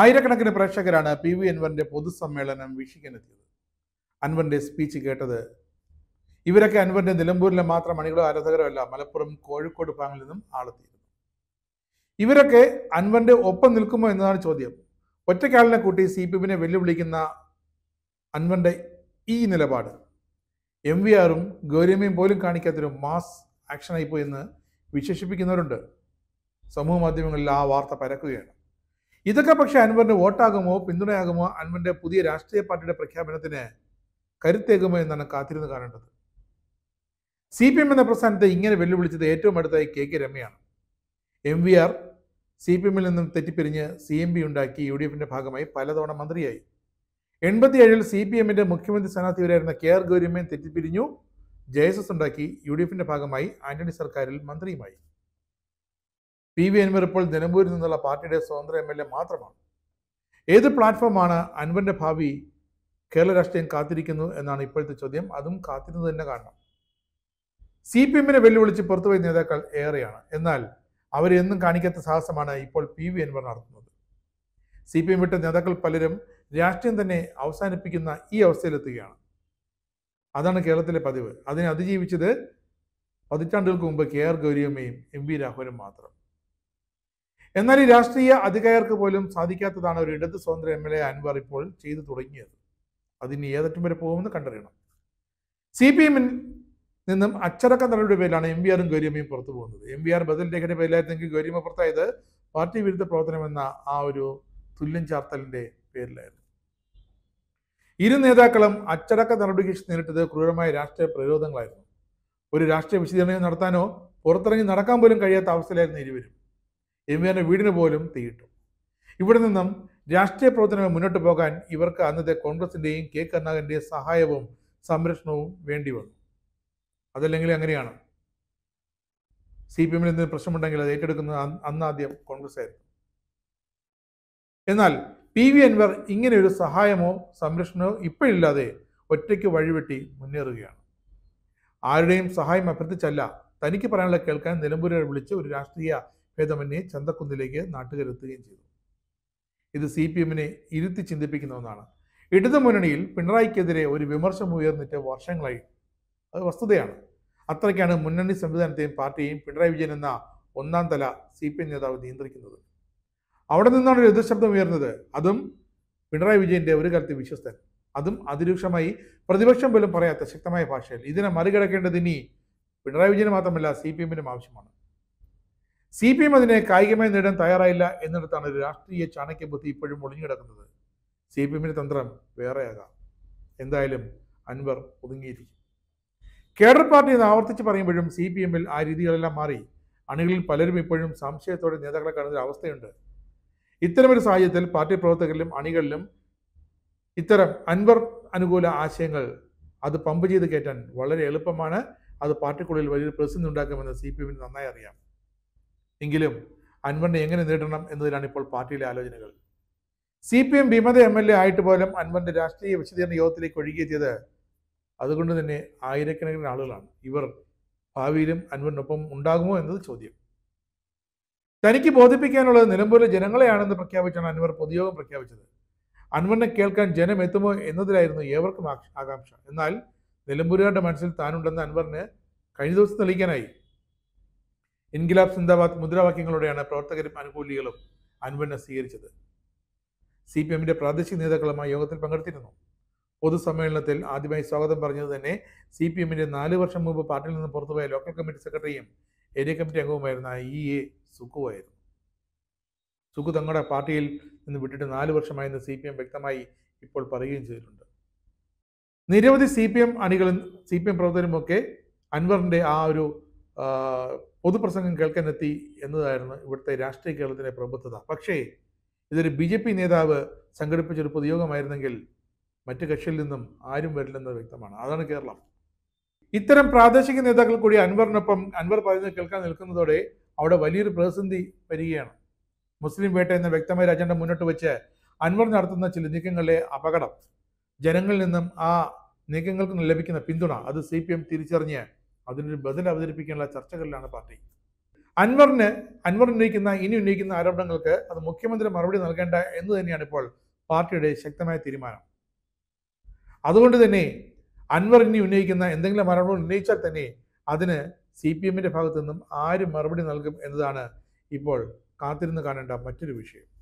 ആയിരക്കണക്കിന് പ്രേക്ഷകരാണ് P V അൻവറിന്റെ പൊതുസമ്മേളനം വീക്ഷിക്കാനെത്തിയത് അൻവറിന്റെ സ്പീച്ച് കേട്ടത് ഇവരൊക്കെ അൻവറിന്റെ നിലമ്പൂരിലെ മാത്രം അണികളോ ആരാധകരോ അല്ല മലപ്പുറം കോഴിക്കോട് ഭാഗങ്ങളിൽ നിന്നും ആളെത്തിയിരുന്നു ഇവരൊക്കെ അൻവറിന്റെ ഒപ്പം നിൽക്കുമോ എന്നതാണ് ചോദ്യം ഒറ്റയ്ക്കാളിനെ കൂട്ടി സി പി എമ്മിനെ വെല്ലുവിളിക്കുന്ന അൻവറിന്റെ ഈ നിലപാട് എം വി ആറും ഗൗരമ്യം പോലും കാണിക്കാത്തൊരു മാസ് ആക്ഷനായിപ്പോയി എന്ന് വിശേഷിപ്പിക്കുന്നവരുണ്ട് സമൂഹ മാധ്യമങ്ങളിൽ ആ വാർത്ത പരക്കുകയാണ് ഇതൊക്കെ പക്ഷേ അൻവറിൻ്റെ വോട്ടാകുമോ പിന്തുണയാകുമോ അൻവറിൻ്റെ പുതിയ രാഷ്ട്രീയ പാർട്ടിയുടെ പ്രഖ്യാപനത്തിന് കരുത്തേകുമോ എന്നാണ് കാത്തിരുന്ന് കാണേണ്ടത് സി പി എം എന്ന പ്രസ്ഥാനത്തെ ഇങ്ങനെ വെല്ലുവിളിച്ചത് ഏറ്റവും അടുത്തായി കെ കെ രമയാണ് M V R C P എമ്മിൽ നിന്നും തെറ്റിപ്പിരിഞ്ഞ് സി എം പി ഉണ്ടാക്കി യു ഡി എഫിൻ്റെ ഭാഗമായി പലതവണ മന്ത്രിയായി ഏഴിൽ സി പി എമ്മിൻ്റെ മുഖ്യമന്ത്രി സ്ഥാനാർത്ഥി വരെയായിരുന്ന കെ ആർ ഗൗരിയമ്മയും തെറ്റിപ്പിരിഞ്ഞു ജെ എസ് എസ് ഉണ്ടാക്കി യു ഡി എഫിൻ്റെ ഭാഗമായി ആന്റണി സർക്കാരിൽ മന്ത്രിയുമായി പി വി അൻവർ ഇപ്പോൾ നിലമ്പൂരിൽ നിന്നുള്ള പാർട്ടിയുടെ സ്വതന്ത്ര എം എൽ എ മാത്രമാണ് ഏത് പ്ലാറ്റ്ഫോമാണ് അൻവറിൻ്റെ ഭാവി കേരള രാഷ്ട്രീയം കാത്തിരിക്കുന്നു എന്നാണ് ഇപ്പോഴത്തെ ചോദ്യം അതും കാത്തിരുന്നത് തന്നെ കാരണം സി പി എമ്മിനെ വെല്ലുവിളിച്ച് പുറത്തുപോയ നേതാക്കൾ ഏറെയാണ് എന്നാൽ അവരെന്നും കാണിക്കാത്ത സാഹസമാണ് ഇപ്പോൾ പി വി അൻവർ നടത്തുന്നത് സി പി എം വിട്ട നേതാക്കൾ പലരും രാഷ്ട്രീയം തന്നെ അവസാനിപ്പിക്കുന്ന ഈ അവസ്ഥയിലെത്തുകയാണ് അതാണ് കേരളത്തിലെ പതിവ് അതിനെ അതിജീവിച്ചത് പതിറ്റാണ്ടുകൾക്ക് മുമ്പ് കെ ആർ ഗൗരിയമ്മയും എം വി രാഘവനും മാത്രം എന്നാൽ ഈ രാഷ്ട്രീയ അധികായർക്ക് പോലും സാധിക്കാത്തതാണ് ഒരു ഇടത് സ്വതന്ത്ര എം എൽ എ അൻവർ ഇപ്പോൾ ചെയ്തു തുടങ്ങിയത് അതിന് ഏതറ്റം വരെ പോകുമെന്ന് കണ്ടറിയണം സി പി എമ്മിൽ നിന്നും അച്ചടക്ക നടപടിയുടെ പേരിലാണ് എം വി ആറും ഗൗരിയമ്മയും പുറത്തു പോകുന്നത് എം വി ആർ ബദൽ രേഖയുടെ പേരിലായിരുന്നെങ്കിൽ ഗൗരിയമ്മ പുറത്തായത് പാർട്ടി വിരുദ്ധ എന്ന ആ ഒരു തുല്യം ചാർത്തലിന്റെ പേരിലായിരുന്നു ഇരു നേതാക്കളും അച്ചടക്ക നടപടിക്ക് നേരിട്ടത് ക്രൂരമായ രാഷ്ട്രീയ പ്രതിരോധങ്ങളായിരുന്നു ഒരു രാഷ്ട്രീയ വിശദീകരണം നടത്താനോ പുറത്തിറങ്ങി നടക്കാൻ പോലും കഴിയാത്ത അവസ്ഥയിലായിരുന്നു ഇരുവരും എമ്മിയാൻ്റെ വീടിന് പോലും തീയിട്ടു ഇവിടെ നിന്നും രാഷ്ട്രീയ പ്രവർത്തനങ്ങൾ മുന്നോട്ട് പോകാൻ ഇവർക്ക് അന്നത്തെ കോൺഗ്രസിൻ്റെയും കെ കർണാകൻ്റെയും സഹായവും സംരക്ഷണവും വേണ്ടി വന്നു അതല്ലെങ്കിൽ അങ്ങനെയാണ് സി പി എമ്മിൽ എന്തെങ്കിലും പ്രശ്നമുണ്ടെങ്കിൽ അത് ഏറ്റെടുക്കുന്നത് അന്നാദ്യം കോൺഗ്രസ് ആയിരുന്നു എന്നാൽ പി വി അൻവർ ഇങ്ങനെ ഒരു സഹായമോ സംരക്ഷണമോ ഇപ്പോഴില്ലാതെ ഒറ്റയ്ക്ക് വഴിവെട്ടി മുന്നേറുകയാണ് ആരുടെയും സഹായം അഭ്യർത്ഥിച്ചല്ല തനിക്ക് പറയാനുള്ള കേൾക്കാൻ നിലമ്പൂരിനെ വിളിച്ച് ഒരു രാഷ്ട്രീയ ഭേദമന്യെ ചന്തക്കുന്നിലേക്ക് നാട്ടുകാരെത്തുകയും ചെയ്തു ഇത് സി പി എമ്മിനെ ഇരുത്തി ചിന്തിപ്പിക്കുന്ന ഒന്നാണ് ഇടതു മുന്നണിയിൽ പിണറായിക്കെതിരെ ഒരു വിമർശം ഉയർന്നിട്ട് വർഷങ്ങളായി അത് വസ്തുതയാണ് അത്രയ്ക്കാണ് മുന്നണി സംവിധാനത്തെയും പാർട്ടിയെയും പിണറായി വിജയൻ എന്ന ഒന്നാം തല സി പി എം നേതാവ് നിയന്ത്രിക്കുന്നത് അവിടെ നിന്നാണ് ഒരു എതിർശബ്ദം ഉയർന്നത് അതും പിണറായി വിജയന്റെ ഒരു കാലത്ത് വിശ്വസ്തൻ അതും അതിരൂക്ഷമായി പ്രതിപക്ഷം പോലും പറയാത്ത ശക്തമായ ഭാഷയിൽ ഇതിനെ മറികടക്കേണ്ടത് ഇനി പിണറായി വിജയന് മാത്രമല്ല സി പി എമ്മിനും ആവശ്യമാണ് സി പി എം അതിനെ കായികമായി നേടാൻ തയ്യാറായില്ല എന്നിടത്താണ് രാഷ്ട്രീയ ചാണക്യബുദ്ധി ഇപ്പോഴും ഒളിഞ്ഞുകിടക്കുന്നത് സി പി എമ്മിന്റെ തന്ത്രം വേറെയാകാം എന്തായാലും അൻവർ ഒതുങ്ങിയിരിക്കും കേഡർ പാർട്ടി എന്ന് ആവർത്തിച്ച് പറയുമ്പോഴും സി പി എമ്മിൽ ആ രീതികളെല്ലാം മാറി അണികളിൽ പലരും ഇപ്പോഴും സംശയത്തോടെ നേതാക്കളെ കാണുന്ന അവസ്ഥയുണ്ട് ഇത്തരമൊരു സാഹചര്യത്തിൽ പാർട്ടി പ്രവർത്തകരിലും അണികളിലും ഇത്തരം അൻവർ അനുകൂല ആശയങ്ങൾ അത് പമ്പ് ചെയ്ത് കയറ്റാൻ വളരെ എളുപ്പമാണ് അത് പാർട്ടിക്കുള്ളിൽ വലിയൊരു പ്രസിദ്ധി ഉണ്ടാക്കുമെന്ന് സി പി എമ്മിന് നന്നായി അറിയാം എങ്കിലും അൻവറിനെ എങ്ങനെ നേടണം എന്നതിലാണ് ഇപ്പോൾ പാർട്ടിയിലെ ആലോചനകൾ സി പി എം വിമത എം എൽ എ ആയിട്ട് പോലും അൻവറിന്റെ രാഷ്ട്രീയ വിശദീകരണ യോഗത്തിലേക്ക് ഒഴുകിയെത്തിയത് അതുകൊണ്ട് തന്നെ ആയിരക്കണക്കിന് ആളുകളാണ് ഇവർ ഭാവിയിലും അൻവറിനൊപ്പം ഉണ്ടാകുമോ എന്നത് ചോദ്യം തനിക്ക് ബോധിപ്പിക്കാനുള്ളത് നിലമ്പൂരിലെ ജനങ്ങളെയാണെന്ന് പ്രഖ്യാപിച്ചാണ് അൻവർ പൊതുയോഗം പ്രഖ്യാപിച്ചത് അൻവറിനെ കേൾക്കാൻ ജനം എത്തുമോ എന്നതിലായിരുന്നു ഏവർക്കും ആകാംക്ഷ എന്നാൽ നിലമ്പൂരുകാരുടെ മനസ്സിൽ താനുണ്ടെന്ന് അൻവറിന് കഴിഞ്ഞ ദിവസം തെളിയിക്കാനായി ഇൻകിലാബ് സിന്ദാബാദ് മുദ്രാവാക്യങ്ങളോടെയാണ് പ്രവർത്തകരും അനുകൂലികളും അനുബന്ധം സ്വീകരിച്ചത് സി പി എമ്മിന്റെ പ്രാദേശിക നേതാക്കളുമായി യോഗത്തിൽ പങ്കെടുത്തിരുന്നു പൊതുസമ്മേളനത്തിൽ ആദ്യമായി സ്വാഗതം പറഞ്ഞത് തന്നെ സി പി എമ്മിന്റെ നാല് വർഷം മുമ്പ് പാർട്ടിയിൽ നിന്ന് പുറത്തുപോയ ലോക്കൽ കമ്മിറ്റി സെക്രട്ടറിയും ഏരിയ കമ്മിറ്റി അംഗവുമായിരുന്ന ഇ എ സുഖുവായിരുന്നു സുഖു തങ്ങളുടെ പാർട്ടിയിൽ നിന്ന് വിട്ടിട്ട് നാല് വർഷമായെന്ന് സി പി എം വ്യക്തമായി ഇപ്പോൾ പറയുകയും ചെയ്തിട്ടുണ്ട് നിരവധി സി പി എം അണികളും സി പി എം പ്രവർത്തകരുമൊക്കെ അൻവറിന്റെ ആ ഒരു പൊതുപ്രസംഗം കേൾക്കാനെത്തി എന്നതായിരുന്നു ഇവിടുത്തെ രാഷ്ട്രീയ കേരളത്തിലെ പ്രബുദ്ധത പക്ഷേ ഇതൊരു ബി ജെ പി നേതാവ് സംഘടിപ്പിച്ചൊരു പൊതുയോഗമായിരുന്നെങ്കിൽ മറ്റു കക്ഷിയിൽ നിന്നും ആരും വരില്ലെന്നത് വ്യക്തമാണ് അതാണ് കേരളം ഇത്തരം പ്രാദേശിക നേതാക്കൾ കൂടി അൻവറിനൊപ്പം അൻവർ പറയുന്നത് കേൾക്കാൻ നിൽക്കുന്നതോടെ അവിടെ വലിയൊരു പ്രതിസന്ധി വരികയാണ് മുസ്ലിം വേട്ട എന്ന വ്യക്തമായ അജണ്ട മുന്നോട്ട് വെച്ച് അൻവർ നടത്തുന്ന ചില നീക്കങ്ങളിലെ അപകടം ജനങ്ങളിൽ നിന്നും ആ നീക്കങ്ങൾക്ക് ലഭിക്കുന്ന പിന്തുണ അത് സി പി എം തിരിച്ചറിഞ്ഞ് അതിനൊരു ബദൽ അവതരിപ്പിക്കാനുള്ള ചർച്ചകളിലാണ് പാർട്ടി അൻവറിന് അൻവർ ഉന്നയിക്കുന്ന ഇനി ഉന്നയിക്കുന്ന ആരോപണങ്ങൾക്ക് അത് മുഖ്യമന്ത്രി മറുപടി നൽകേണ്ട എന്ന് തന്നെയാണ് ഇപ്പോൾ പാർട്ടിയുടെ ശക്തമായ തീരുമാനം അതുകൊണ്ട് തന്നെ അൻവർ ഇനി ഉന്നയിക്കുന്ന എന്തെങ്കിലും ആരോപണങ്ങൾ ഉന്നയിച്ചാൽ തന്നെ അതിന് സി പി എമ്മിൻ്റെ ഭാഗത്തു നിന്നും ആരും മറുപടി നൽകും എന്നതാണ് ഇപ്പോൾ കാത്തിരുന്ന് കാണേണ്ട മറ്റൊരു വിഷയം